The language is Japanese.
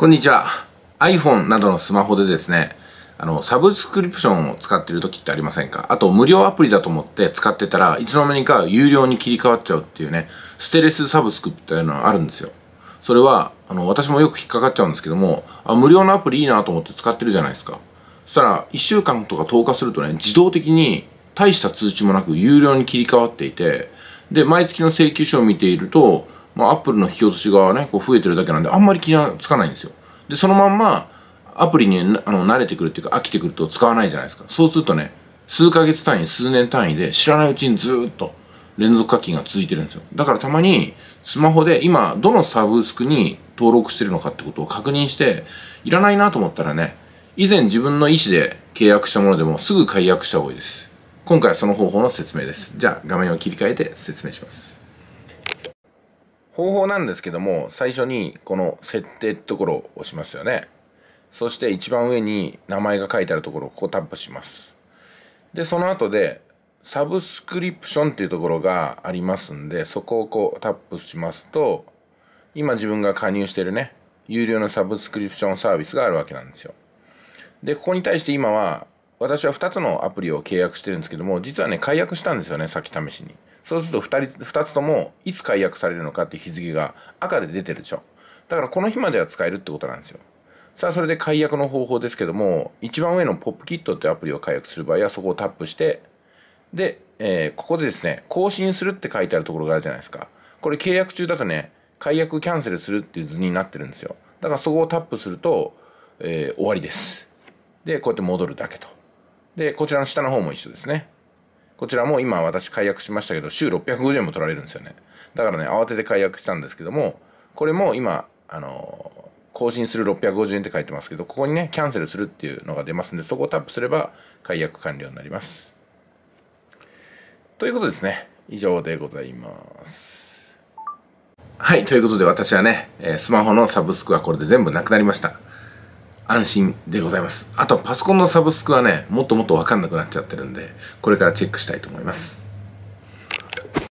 こんにちは。iPhone などのスマホでですね、あの、サブスクリプションを使ってる時ってありませんかあと、無料アプリだと思って使ってたらいつの間にか有料に切り替わっちゃうっていうね、ステレスサブスクっていうのがあるんですよ。それは、あの、私もよく引っかかっちゃうんですけども、あ無料のアプリいいなと思って使ってるじゃないですか。そしたら、1週間とか10日するとね、自動的に大した通知もなく有料に切り替わっていて、で、毎月の請求書を見ていると、まあ、アップルの引き落としがね、こう増えてるだけなんで、あんまり気がつかないんですよ。で、そのまんま、アプリにあの慣れてくるっていうか、飽きてくると使わないじゃないですか。そうするとね、数ヶ月単位、数年単位で、知らないうちにずっと連続課金が続いてるんですよ。だからたまに、スマホで今、どのサブスクに登録してるのかってことを確認して、いらないなと思ったらね、以前自分の意思で契約したものでもすぐ解約した方がいいです。今回はその方法の説明です。じゃあ画面を切り替えて説明します。方法なんですけども、最初にこの設定ってところを押しますよね。そして一番上に名前が書いてあるところをここタップします。で、その後で、サブスクリプションっていうところがありますんで、そこをこうタップしますと、今自分が加入してるね、有料のサブスクリプションサービスがあるわけなんですよ。で、ここに対して今は私は2つのアプリを契約してるんですけども、実はね、解約したんですよね、さっき試しに。そうすると 2, 人2つとも、いつ解約されるのかっていう日付が赤で出てるでしょ。だからこの日までは使えるってことなんですよ。さあ、それで解約の方法ですけども、一番上のポップキットっていうアプリを解約する場合は、そこをタップして、で、えー、ここでですね、更新するって書いてあるところがあるじゃないですか。これ契約中だとね、解約キャンセルするっていう図になってるんですよ。だからそこをタップすると、えー、終わりです。で、こうやって戻るだけと。で、こちらの下の方も一緒ですね。こちらも今私解約しましたけど、週650円も取られるんですよね。だからね、慌てて解約したんですけども、これも今、あのー、更新する650円って書いてますけど、ここにね、キャンセルするっていうのが出ますんで、そこをタップすれば解約完了になります。ということですね。以上でございます。はい、ということで私はね、スマホのサブスクはこれで全部なくなりました。安心でございます。あと、パソコンのサブスクはね、もっともっとわかんなくなっちゃってるんで、これからチェックしたいと思います。